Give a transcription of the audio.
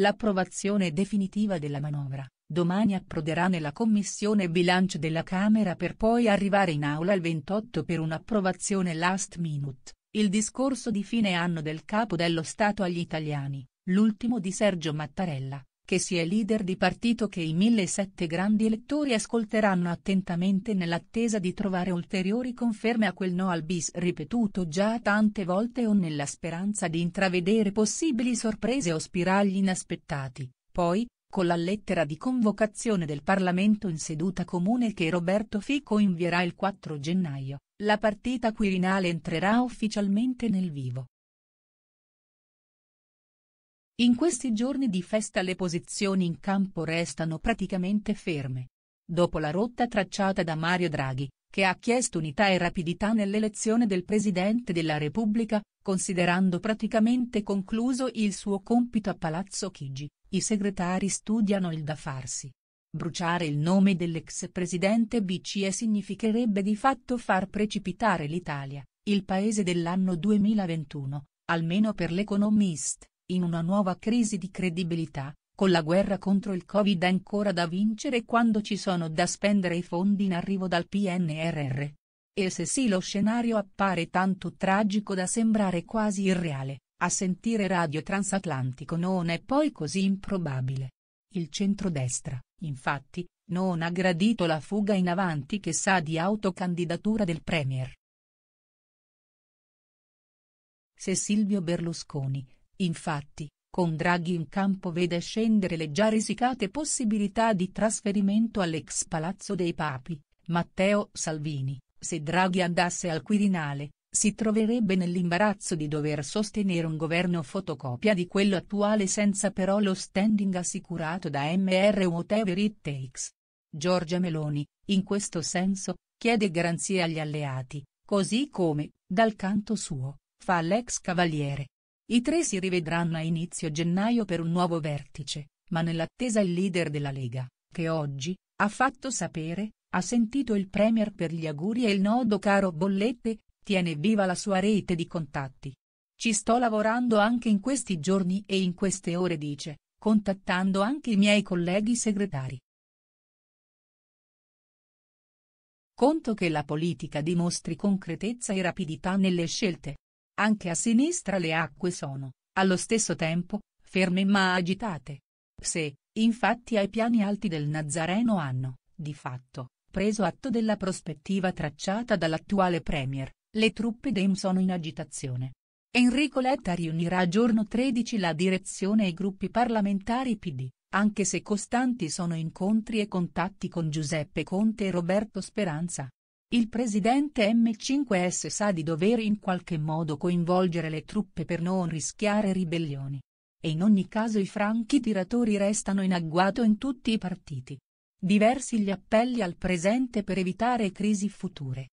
L'approvazione definitiva della manovra, domani approderà nella Commissione Bilancio della Camera per poi arrivare in aula il 28 per un'approvazione last minute, il discorso di fine anno del Capo dello Stato agli italiani, l'ultimo di Sergio Mattarella che sia leader di partito che i 1.700 grandi elettori ascolteranno attentamente nell'attesa di trovare ulteriori conferme a quel no al bis ripetuto già tante volte o nella speranza di intravedere possibili sorprese o spiragli inaspettati, poi, con la lettera di convocazione del Parlamento in seduta comune che Roberto Fico invierà il 4 gennaio, la partita Quirinale entrerà ufficialmente nel vivo. In questi giorni di festa le posizioni in campo restano praticamente ferme. Dopo la rotta tracciata da Mario Draghi, che ha chiesto unità e rapidità nell'elezione del Presidente della Repubblica, considerando praticamente concluso il suo compito a Palazzo Chigi, i segretari studiano il da farsi. Bruciare il nome dell'ex presidente BCE significherebbe di fatto far precipitare l'Italia, il paese dell'anno 2021, almeno per l'economist in una nuova crisi di credibilità, con la guerra contro il Covid ancora da vincere quando ci sono da spendere i fondi in arrivo dal PNRR. E se sì lo scenario appare tanto tragico da sembrare quasi irreale, a sentire Radio Transatlantico non è poi così improbabile. Il centrodestra, infatti, non ha gradito la fuga in avanti che sa di autocandidatura del Premier. Se Silvio Berlusconi, Infatti, con Draghi in campo vede scendere le già risicate possibilità di trasferimento all'ex Palazzo dei Papi, Matteo Salvini, se Draghi andasse al Quirinale, si troverebbe nell'imbarazzo di dover sostenere un governo fotocopia di quello attuale senza però lo standing assicurato da MR Whatever It Takes. Giorgia Meloni, in questo senso, chiede garanzie agli alleati, così come, dal canto suo, fa l'ex cavaliere, i tre si rivedranno a inizio gennaio per un nuovo vertice, ma nell'attesa il leader della Lega, che oggi, ha fatto sapere, ha sentito il premier per gli auguri e il nodo caro Bollette, tiene viva la sua rete di contatti. Ci sto lavorando anche in questi giorni e in queste ore dice, contattando anche i miei colleghi segretari. Conto che la politica dimostri concretezza e rapidità nelle scelte. Anche a sinistra le acque sono, allo stesso tempo, ferme ma agitate. Se, infatti ai piani alti del Nazareno hanno, di fatto, preso atto della prospettiva tracciata dall'attuale Premier, le truppe DEM sono in agitazione. Enrico Letta riunirà giorno 13 la direzione e i gruppi parlamentari PD, anche se costanti sono incontri e contatti con Giuseppe Conte e Roberto Speranza. Il presidente M5S sa di dover in qualche modo coinvolgere le truppe per non rischiare ribellioni. E in ogni caso i franchi tiratori restano in agguato in tutti i partiti. Diversi gli appelli al presente per evitare crisi future.